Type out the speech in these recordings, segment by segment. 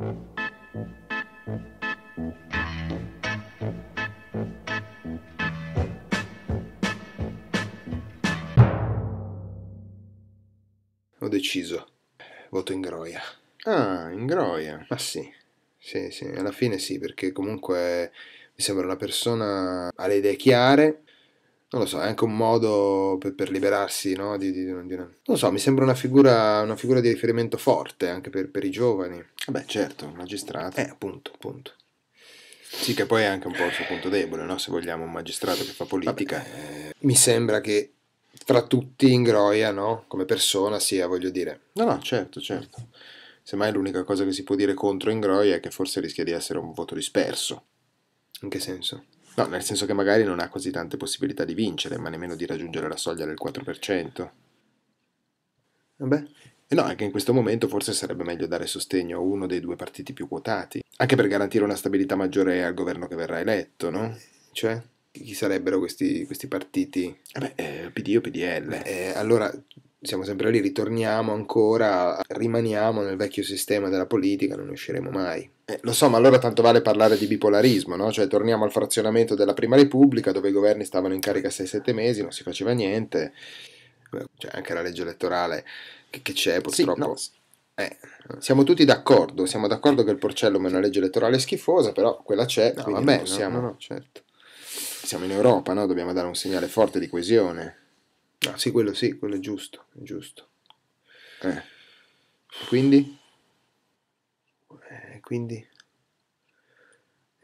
Ho deciso. Voto in Groia. Ah, in Groia. Ma ah, sì. Sì, sì, alla fine sì, perché comunque mi sembra una persona ha le idee chiare, non lo so, è anche un modo per, per liberarsi no? di, di, di, una, Non lo so, mi sembra una figura, una figura di riferimento forte anche per, per i giovani. Vabbè, eh certo, un magistrato. Eh, appunto, appunto. Sì, che poi è anche un po' il suo punto debole, no? se vogliamo, un magistrato che fa politica. Vabbè, eh, mi sembra che fra tutti ingroia, no? Come persona sia, voglio dire. No, no, certo, certo. Semmai l'unica cosa che si può dire contro ingroia è che forse rischia di essere un voto disperso. In che senso? No, nel senso che magari non ha così tante possibilità di vincere, ma nemmeno di raggiungere la soglia del 4%. Vabbè. Eh e no, anche in questo momento forse sarebbe meglio dare sostegno a uno dei due partiti più quotati, anche per garantire una stabilità maggiore al governo che verrà eletto, no? Cioè chi sarebbero questi, questi partiti? Vabbè, eh, eh PD o PDL. Eh, allora siamo sempre lì, ritorniamo ancora, rimaniamo nel vecchio sistema della politica, non usciremo mai. Eh, lo so, ma allora tanto vale parlare di bipolarismo, no? Cioè torniamo al frazionamento della Prima Repubblica, dove i governi stavano in carica 6-7 mesi, non si faceva niente, cioè, anche la legge elettorale che, che c'è purtroppo... Sì, no. Eh, siamo tutti d'accordo, siamo d'accordo che il porcellum è una legge elettorale schifosa, però quella c'è, no, vabbè, possiamo... No, no, certo siamo in Europa, no? dobbiamo dare un segnale forte di coesione. Ah, sì, quello sì, quello è giusto, è giusto. Eh. Quindi? Eh, quindi?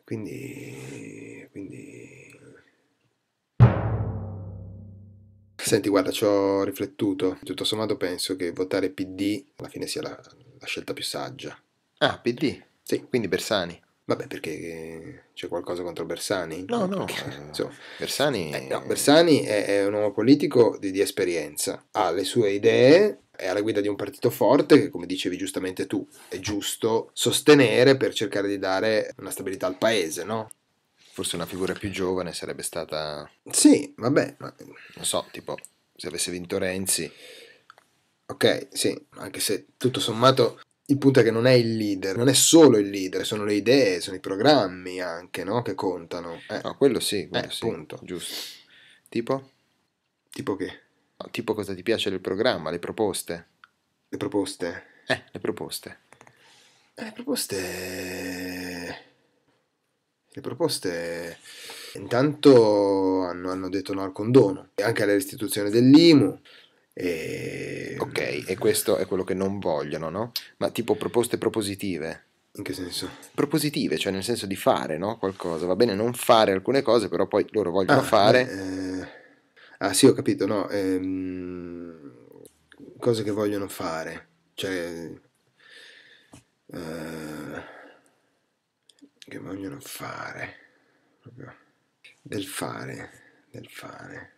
Quindi... Quindi... Senti, guarda, ci ho riflettuto. Tutto sommato penso che votare PD alla fine sia la, la scelta più saggia. Ah, PD? Sì. Quindi Bersani. Vabbè, perché c'è qualcosa contro Bersani? No, no. Perché, insomma, Bersani... Eh, no, Bersani è, è, un uomo politico di, di, esperienza, ha le sue idee, è alla guida di un partito forte che, come dicevi giustamente tu, è giusto sostenere per cercare di dare una stabilità al paese, no? Forse una figura più giovane sarebbe stata... Sì, vabbè. Ma... Non so, tipo, se avesse vinto Renzi... Ok, sì, anche se tutto sommato il punto è che non è il leader, non è solo il leader, sono le idee, sono i programmi anche, no? Che contano. Eh. No, quello sì, quello eh, sì. Punto. Giusto. Tipo? Tipo che? No, tipo cosa ti piace del programma, le proposte. Le proposte? Eh, le proposte. Eh, le proposte... Le proposte intanto hanno, hanno detto no al condono e anche alla restituzione dell'IMU. E... Ehm, ok, e questo è quello che non vogliono, no? Ma tipo proposte propositive. In che senso? Propositive, cioè nel senso di fare no? qualcosa. Va bene non fare alcune cose, però poi loro vogliono ah, eh, fare. Eh... Ah sì, ho capito, no. Ehm... Cose che vogliono fare. Cioè... Eh... Che vogliono fare. Proprio. Del fare. Del fare.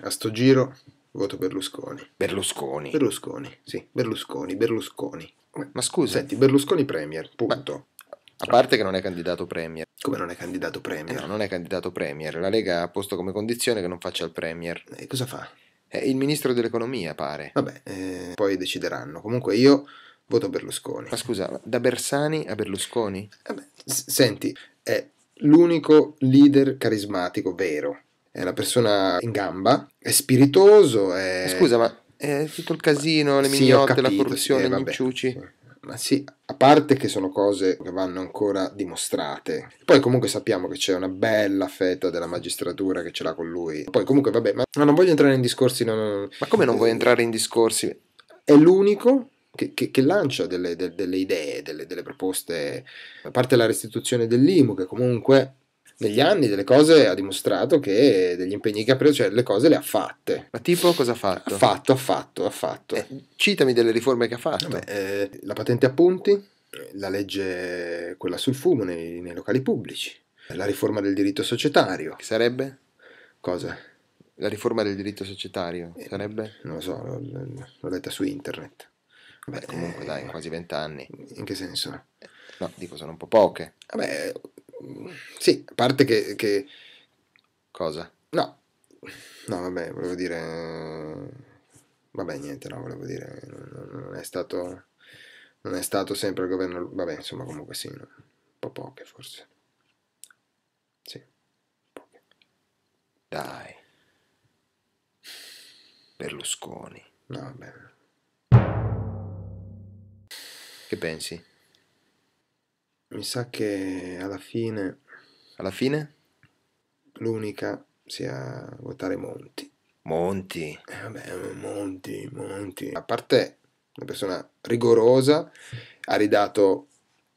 a sto giro voto Berlusconi. Berlusconi. Berlusconi, sì, Berlusconi, Berlusconi. Ma scusa. Senti, Berlusconi Premier, punto. Ma... A parte che non è candidato Premier. Come non è candidato Premier? Eh no, non è candidato Premier. La Lega ha posto come condizione che non faccia il Premier. E eh, cosa fa? È il ministro dell'economia, pare. Vabbè, eh, poi decideranno. Comunque io voto Berlusconi. Ma scusa, da Bersani a Berlusconi? Eh s- senti, è l'unico leader carismatico vero è una persona in gamba, è spiritoso, è... Eh, scusa, ma è tutto il casino, le sì, mignotte, capito, la corruzione, sì, eh, gli inciuci... Ma sì, a parte che sono cose che vanno ancora dimostrate. Poi comunque sappiamo che c'è una bella fetta della magistratura che ce l'ha con lui. Poi comunque vabbè, ma non voglio entrare in discorsi... No, Ma come non vuoi eh, entrare in discorsi? È l'unico che, che, che, lancia delle, de, delle idee, delle, delle, proposte, a parte la restituzione dell'IMU, che comunque negli anni delle cose ha dimostrato che degli impegni che ha preso, cioè le cose le ha fatte. Ma tipo cosa ha fatto? Ha fatto, ha fatto, ha fatto. Eh, citami delle riforme che ha fatto. Vabbè, eh, la patente a punti, la legge quella sul fumo nei, nei locali pubblici, la riforma del diritto societario. Che sarebbe? Cosa? La riforma del diritto societario eh, sarebbe? Non lo so, l'ho, l'ho letta su internet. Vabbè, comunque dai, eh, quasi vent'anni. In che senso? No, dico sono un po' poche. Vabbè, sì, a parte che, che... Cosa? No, no, vabbè, volevo dire... Vabbè, niente, no, volevo dire, non è stato... Non è stato sempre il governo... Vabbè, insomma, comunque sì, no? un po' poche forse. Sì, poche. Dai. Berlusconi. No, vabbè. Che pensi? Mi sa che alla fine... Alla fine? L'unica sia votare Monti. Monti. Eh, vabbè, Monti, Monti. A parte una persona rigorosa, ha ridato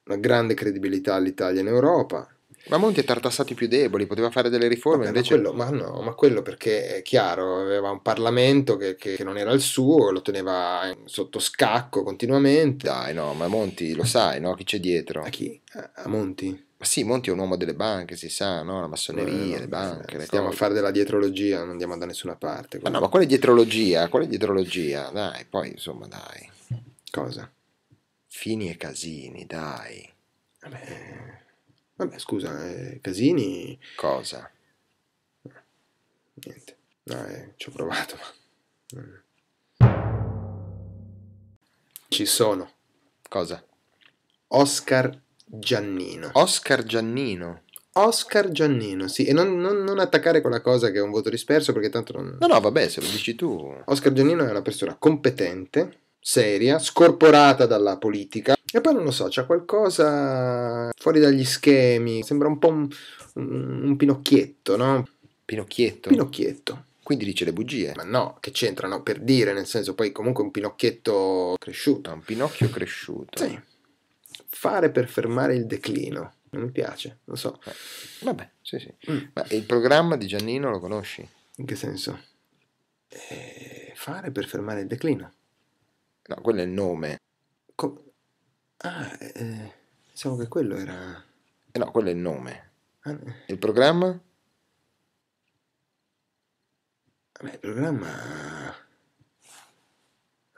una grande credibilità all'Italia in Europa, ma Monti è i più deboli, poteva fare delle riforme. Vabbè, invece... ma, quello, ma, no, ma quello perché è chiaro, aveva un Parlamento che, che, non era il suo, lo teneva sotto scacco continuamente. Dai, no, ma Monti lo sai, no? Chi c'è dietro? A chi? A Monti? Ma sì, Monti è un uomo delle banche, si sa, no? La massoneria, no, le banche. Le stiamo a fare della dietrologia, non andiamo da nessuna parte. Quindi. Ma no, ma quale dietrologia? Quale dietrologia? Dai, poi insomma, dai. Cosa? Fini e casini, dai. Vabbè. Vabbè, scusa, eh, Casini... Cosa? Niente. No, eh, ci ho provato, ma... Ci sono. Cosa? Oscar Giannino. Oscar Giannino? Oscar Giannino, sì, e non, non, non, attaccare quella cosa che è un voto disperso perché tanto non... No, no, vabbè, se lo dici tu. Oscar Giannino è una persona competente, seria, scorporata dalla politica, e poi non lo so, c'è qualcosa fuori dagli schemi, sembra un po' un, un, pinocchietto, no? Pinocchietto? Pinocchietto. Quindi dice le bugie. Ma no, che c'entrano per dire, nel senso poi comunque un pinocchietto cresciuto. Un pinocchio cresciuto. Sì. Fare per fermare il declino. Non mi piace, lo so. Eh, vabbè, sì, sì. Mm. Ma il programma di Giannino lo conosci? In che senso? Eh, fare per fermare il declino. No, quello è il nome. Come? Ah, eh, diciamo che quello era... Eh no, quello è il nome. Ah, eh. il programma? Vabbè, il programma...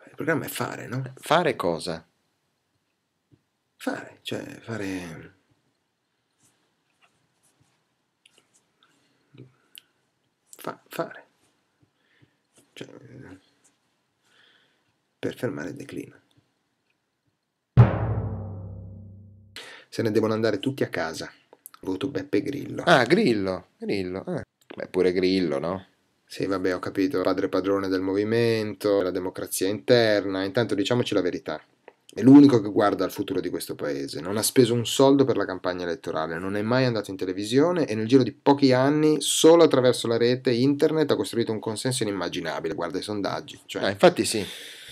Il programma è fare, no? Fare cosa? Fare, cioè fare... Fa, fare. Cioè, eh, per fermare il declino. Se ne devono andare tutti a casa. Voto Beppe Grillo. Ah, Grillo, Grillo. Ah. Beh, pure Grillo, no? Sì, vabbè, ho capito, padre padrone del movimento, la democrazia interna, intanto diciamoci la verità. È l'unico che guarda al futuro di questo paese, non ha speso un soldo per la campagna elettorale, non è mai andato in televisione e nel giro di pochi anni, solo attraverso la rete internet, ha costruito un consenso inimmaginabile, guarda i sondaggi. Cioè... Ah, infatti sì,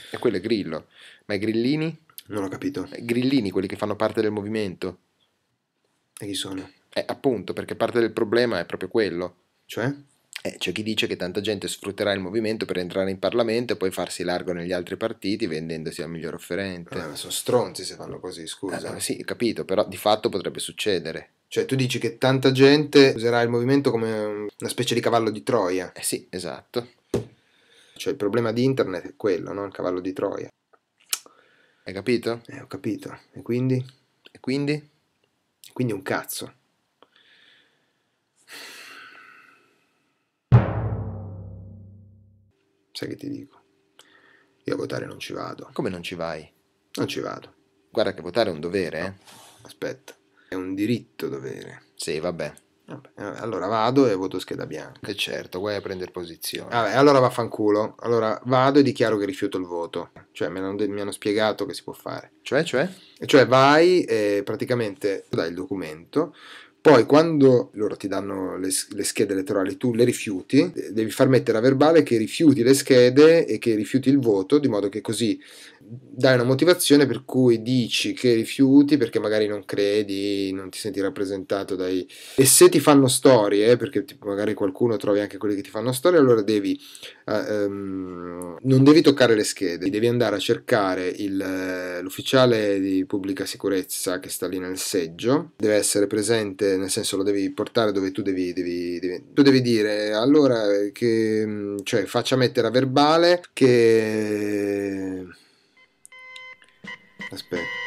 e quello è Grillo. Ma i grillini? Non ho capito. Eh, grillini, quelli che fanno parte del movimento. E chi sono? Eh, appunto, perché parte del problema è proprio quello. Cioè? Eh, c'è chi dice che tanta gente sfrutterà il movimento per entrare in Parlamento e poi farsi largo negli altri partiti vendendosi al miglior offerente. Eh, sono stronzi se fanno così, scusa. Ah, sì, capito, però di fatto potrebbe succedere. Cioè, tu dici che tanta gente userà il movimento come una specie di cavallo di Troia. Eh sì, esatto. Cioè, il problema di internet è quello, no? Il cavallo di Troia. Hai capito? Eh, ho capito. E quindi? E quindi? E quindi un cazzo. Sai che ti dico? Io a votare non ci vado. Come non ci vai? Non ci vado. Guarda che votare è un dovere, eh? Aspetta, è un diritto dovere. Sì, vabbè. Eh, allora vado e voto scheda bianca. E certo, vuoi prendere posizione. Vabbè, allora vaffanculo. Allora vado e dichiaro che rifiuto il voto. Cioè, mi hanno, mi hanno spiegato che si può fare. Cioè, cioè? Cioè, vai e praticamente dai il documento poi quando loro ti danno le, le schede elettorali, tu le rifiuti, devi far mettere a verbale che rifiuti le schede e che rifiuti il voto, di modo che così dai una motivazione per cui dici che rifiuti perché magari non credi, non ti senti rappresentato dai... E se ti fanno storie, perché magari qualcuno trovi anche quelli che ti fanno storie, allora devi... Uh, um, non devi toccare le schede, devi andare a cercare il, l'ufficiale di pubblica sicurezza che sta lì nel seggio, deve essere presente nel senso lo devi portare dove tu devi, devi, devi, tu devi dire allora che cioè, faccia mettere a verbale che aspetta